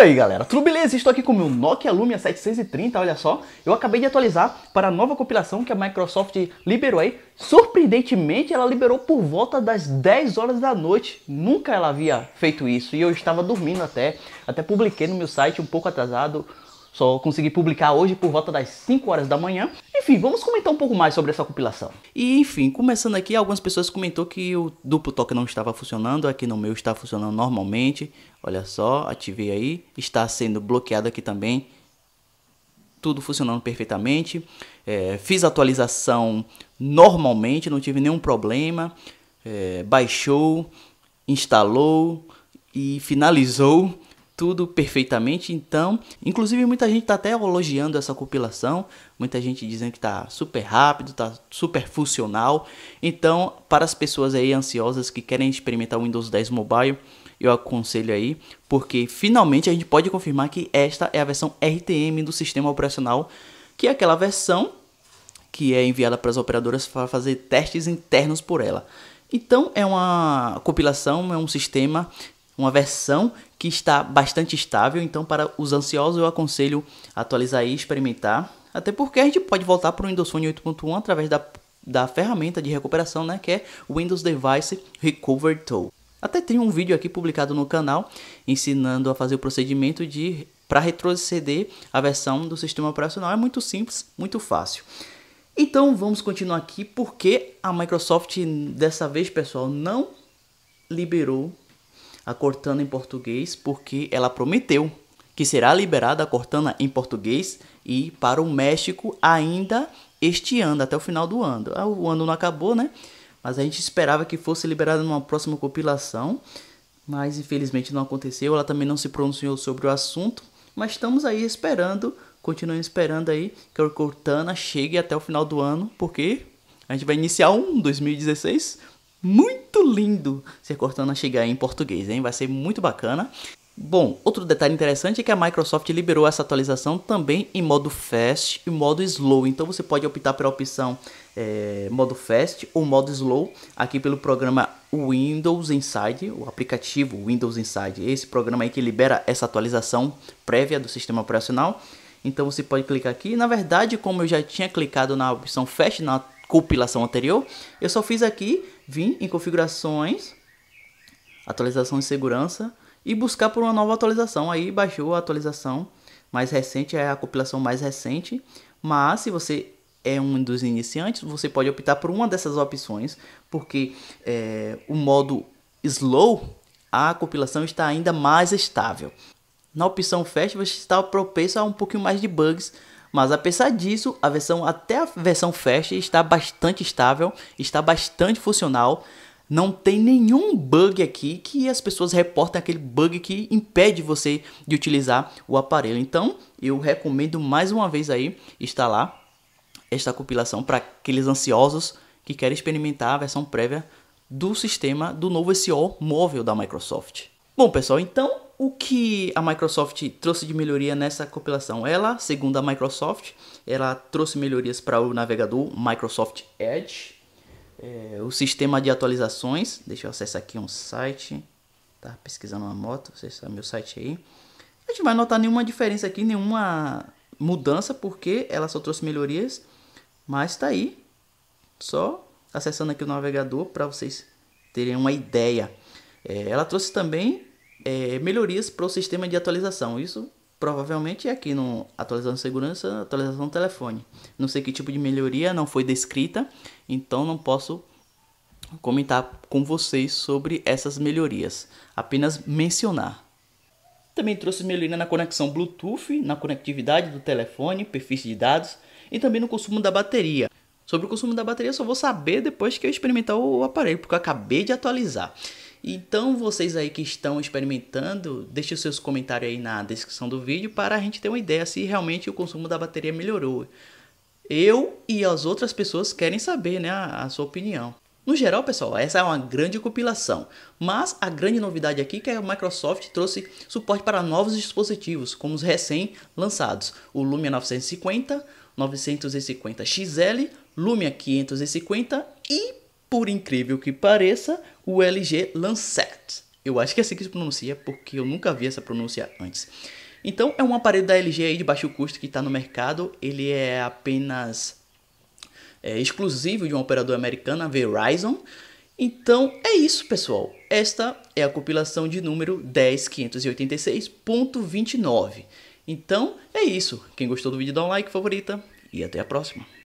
E aí galera, tudo beleza? Estou aqui com o meu Nokia Lumia 730, olha só. Eu acabei de atualizar para a nova compilação que a Microsoft liberou aí. Surpreendentemente, ela liberou por volta das 10 horas da noite. Nunca ela havia feito isso e eu estava dormindo até. Até publiquei no meu site um pouco atrasado. Só consegui publicar hoje por volta das 5 horas da manhã. Enfim, vamos comentar um pouco mais sobre essa compilação. E enfim, começando aqui, algumas pessoas comentou que o duplo toque não estava funcionando, aqui no meu está funcionando normalmente. Olha só, ativei aí, está sendo bloqueado aqui também. Tudo funcionando perfeitamente. É, fiz a atualização normalmente, não tive nenhum problema. É, baixou, instalou e finalizou tudo perfeitamente. Então, inclusive muita gente está até elogiando essa compilação, muita gente dizendo que está super rápido, está super funcional. Então, para as pessoas aí ansiosas que querem experimentar o Windows 10 Mobile, eu aconselho aí, porque finalmente a gente pode confirmar que esta é a versão RTM do sistema operacional, que é aquela versão que é enviada para as operadoras para fazer testes internos por ela. Então é uma compilação, é um sistema uma versão que está bastante estável, então para os ansiosos eu aconselho atualizar e experimentar, até porque a gente pode voltar para o Windows Phone 8.1 através da, da ferramenta de recuperação, né, que é o Windows Device Recovery Tool. Até tem um vídeo aqui publicado no canal ensinando a fazer o procedimento de para retroceder a versão do sistema operacional. É muito simples, muito fácil. Então vamos continuar aqui porque a Microsoft dessa vez, pessoal, não liberou a Cortana em português porque ela prometeu que será liberada a Cortana em português e para o México ainda este ano, até o final do ano. Ah, o ano não acabou, né? Mas a gente esperava que fosse liberada numa próxima compilação, mas infelizmente não aconteceu. Ela também não se pronunciou sobre o assunto, mas estamos aí esperando, continuando esperando aí que a Cortana chegue até o final do ano, porque a gente vai iniciar um 2016 muito lindo cortando Cortana chegar em português, hein? Vai ser muito bacana. Bom, outro detalhe interessante é que a Microsoft liberou essa atualização também em modo fast e modo slow. Então você pode optar pela opção é, modo fast ou modo slow aqui pelo programa Windows Inside, o aplicativo Windows Inside. Esse programa aí que libera essa atualização prévia do sistema operacional. Então você pode clicar aqui. Na verdade, como eu já tinha clicado na opção fast na compilação anterior, eu só fiz aqui vir em configurações, atualização de segurança e buscar por uma nova atualização. Aí baixou a atualização mais recente, é a compilação mais recente, mas se você é um dos iniciantes, você pode optar por uma dessas opções, porque é, o modo slow, a compilação está ainda mais estável. Na opção fast, você está propenso a um pouquinho mais de bugs, mas apesar disso, a versão até a versão Fast está bastante estável, está bastante funcional. Não tem nenhum bug aqui que as pessoas reportem aquele bug que impede você de utilizar o aparelho. Então, eu recomendo mais uma vez aí instalar esta compilação para aqueles ansiosos que querem experimentar a versão prévia do sistema do novo S.O. móvel da Microsoft. Bom, pessoal, então o que a Microsoft trouxe de melhoria nessa compilação? Ela, segundo a Microsoft, ela trouxe melhorias para o navegador Microsoft Edge, é, o sistema de atualizações. Deixa eu acessar aqui um site. Tá pesquisando uma moto, acessar meu site aí. A gente vai notar nenhuma diferença aqui, nenhuma mudança, porque ela só trouxe melhorias. Mas tá aí. Só acessando aqui o navegador para vocês terem uma ideia. É, ela trouxe também é, melhorias para o sistema de atualização. Isso provavelmente é aqui no atualização de segurança, atualização do telefone. Não sei que tipo de melhoria não foi descrita, então não posso comentar com vocês sobre essas melhorias, apenas mencionar. Também trouxe melhoria na conexão Bluetooth, na conectividade do telefone, perfis de dados e também no consumo da bateria. Sobre o consumo da bateria, eu só vou saber depois que eu experimentar o aparelho, porque eu acabei de atualizar. Então, vocês aí que estão experimentando, deixe os seus comentários aí na descrição do vídeo para a gente ter uma ideia se realmente o consumo da bateria melhorou. Eu e as outras pessoas querem saber né, a, a sua opinião. No geral, pessoal, essa é uma grande compilação, mas a grande novidade aqui é que a Microsoft trouxe suporte para novos dispositivos, como os recém-lançados, o Lumia 950, 950 XL, Lumia 550 e por incrível que pareça, o LG Lancet. Eu acho que é assim que se pronuncia, porque eu nunca vi essa pronúncia antes. Então, é um aparelho da LG aí de baixo custo que está no mercado. Ele é apenas é, exclusivo de uma operadora americana, Verizon. Então, é isso, pessoal. Esta é a compilação de número 10586.29. Então, é isso. Quem gostou do vídeo, dá um like, favorita e até a próxima.